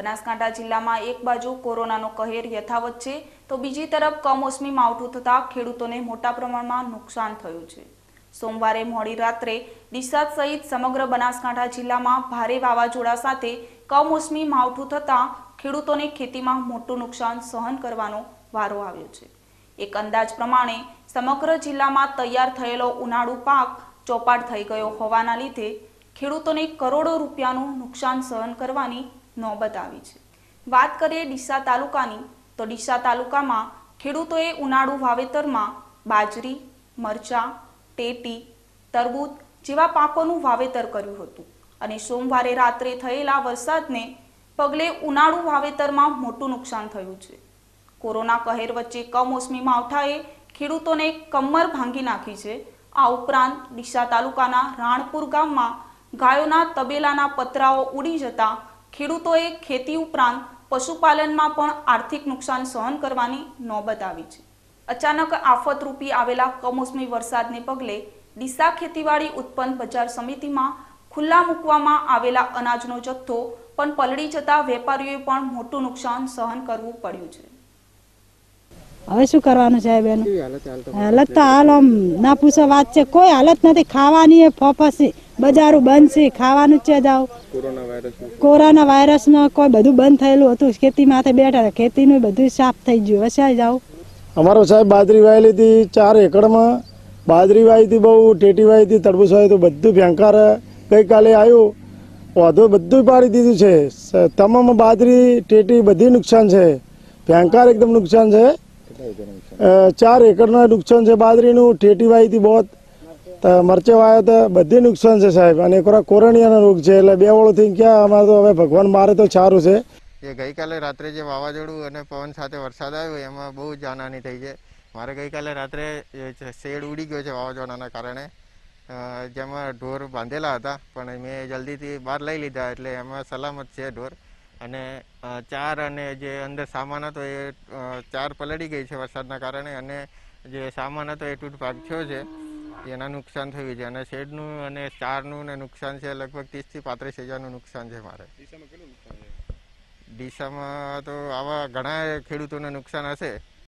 બનાસકાંઠા જિલ્લામાં એક બાજુ કોરોનાનો કહેર યથાવત છે તો બીજી તરફ કમોસમી માવઠું થતાં ખેડૂતોને મોટા પ્રમાણમાં નુકસાન થયું છે સોમવારે મોડી રાત્રે ડીસા સહિત સમગ્ર બનાસકાંઠા જિલ્લામાં ભારે વાવાઝોડા સાથે કમોસમી માવઠું થતાં ખેડૂતોને ખેતીમાં મોટું નુકસાન સહન કરવાનો વારો આવ્યો છે એક અંદાજ પ્રમાણે સમગ્ર જિલ્લામાં તૈયાર થયેલો ઉનાળુ પાક ચોપાટ થઈ ગયો હોવાના લીધે ખેડૂતોને કરોડો રૂપિયાનું નુકસાન સહન કરવાની નોબત આવી છે વાત કરીએ ડીસા તાલુકાની તો ડીસા તાલુકામાં ખેડૂતોએ ઉનાળુ વાવેતરમાં બાજરી મરચાં ટેટી તરબૂચ જેવા પાકોનું વાવેતર કર્યું હતું અને સોમવારે રાત્રે થયેલા વરસાદને પગલે ઉનાળુ વાવેતરમાં મોટું નુકસાન થયું છે કોરોના કહેર વચ્ચે કમોસમી માવઠાએ ખેડૂતોને કમર ભાંગી નાખી છે આ ઉપરાંત ડીસા તાલુકાના રાણપુર ગામમાં ગાયોના તબેલાના પતરાઓ ઉડી જતા ખેડૂતોએ ખેતી ઉપરાંત પશુપાલનમાં પણ આર્થિક નુકસાન સહન કરવાની નોબત આવી છે અચાનક આફતરૂપી આવેલા કમોસમી વરસાદને પગલે ડીસા ખેતીવાડી ઉત્પન્ન બજાર સમિતિમાં ખુલ્લા મૂકવામાં આવેલા અનાજનો જથ્થો પણ પલળી જતા વેપારીઓએ પણ મોટું નુકસાન સહન કરવું પડ્યું છે હવે શું કરવાનું છે બેન હાલત તો હાલ આમ ના પૂછો વાત છે કોઈ હાલત નથી ખાવાની ફોફસી બજારો બંધ છે ખાવાનું છે જાવ કોરોના વાયરસમાં કોઈ બધું બંધ થયેલું હતું ખેતી માથે બેઠા હતા ખેતીનું બધું સાફ થઈ ગયું વસાઈ જાવ અમારો સાહેબ બાજરી વાયેલી હતી ચાર એકડમાં બાજરી વાઈ હતી બહુ ટેટી વાઈ હતી તડબૂસ વાઈ હતું બધું ભયંકર ગઈકાલે આવ્યું વાંધો બધું પાડી દીધું છે તમામ બાજરી ટેટી બધી નુકસાન છે ભેંકાર એકદમ નુકસાન છે ચાર એકરના નુકસાન છે બાજરીનું ટેટી વાઈથી બહુ તો મરચે તો બધી નુકસાન છે સાહેબ અને એકવાર કોરણિયાનો રોગ છે એટલે બે ઓળું ક્યાં અમારે તો હવે ભગવાન મારે તો સારું છે એ ગઈકાલે રાત્રે જે વાવાઝોડું અને પવન સાથે વરસાદ આવ્યો એમાં બહુ જાનહાની થઈ છે મારે ગઈકાલે રાત્રે શેડ ઉડી ગયો છે વાવાઝોડાના કારણે જેમાં ઢોર બાંધેલા હતા પણ મેં જલ્દીથી બહાર લઈ લીધા એટલે એમાં સલામત છે ઢોર અને ચાર અને જે અંદર સામાન હતો એ ચાર પલળી ગઈ છે વરસાદના કારણે અને જે સામાન હતો એ તૂટ ભાગ થયો છે એના નુકસાન થયું છે અને શેડનું અને ચારનું ને નુકસાન છે લગભગ ત્રીસ ત્રીસથી પાંત્રીસ હજારનું નુકસાન છે મારે ડીસામાં તો આવા ઘણા ખેડૂતોને નુકસાન હશે